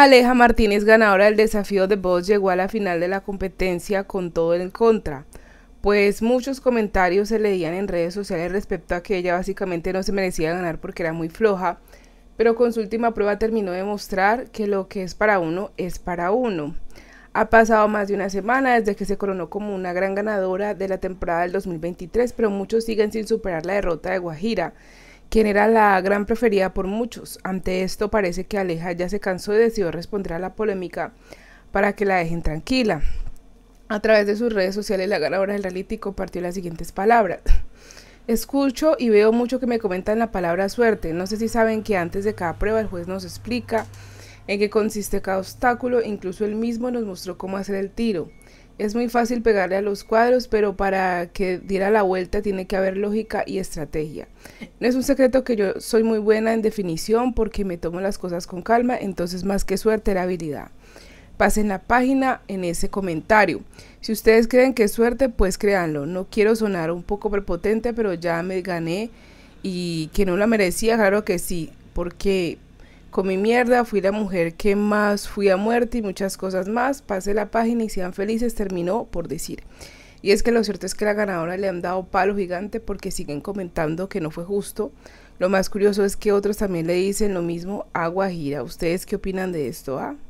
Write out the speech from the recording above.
Aleja Martínez, ganadora del desafío de voz, llegó a la final de la competencia con todo en contra, pues muchos comentarios se leían en redes sociales respecto a que ella básicamente no se merecía ganar porque era muy floja, pero con su última prueba terminó de mostrar que lo que es para uno es para uno. Ha pasado más de una semana desde que se coronó como una gran ganadora de la temporada del 2023, pero muchos siguen sin superar la derrota de Guajira quien era la gran preferida por muchos. Ante esto parece que Aleja ya se cansó y decidió responder a la polémica para que la dejen tranquila. A través de sus redes sociales, la ganadora del reality compartió las siguientes palabras. Escucho y veo mucho que me comentan la palabra suerte. No sé si saben que antes de cada prueba el juez nos explica en qué consiste cada obstáculo, incluso él mismo nos mostró cómo hacer el tiro. Es muy fácil pegarle a los cuadros, pero para que diera la vuelta tiene que haber lógica y estrategia. No es un secreto que yo soy muy buena en definición porque me tomo las cosas con calma, entonces más que suerte era habilidad. Pasen la página en ese comentario. Si ustedes creen que es suerte, pues créanlo. No quiero sonar un poco prepotente, pero ya me gané y que no la merecía, claro que sí, porque mi mierda, fui la mujer que más fui a muerte y muchas cosas más. pase la página y sean felices, terminó por decir. Y es que lo cierto es que la ganadora le han dado palo gigante porque siguen comentando que no fue justo. Lo más curioso es que otros también le dicen lo mismo agua gira ¿Ustedes qué opinan de esto? Ah?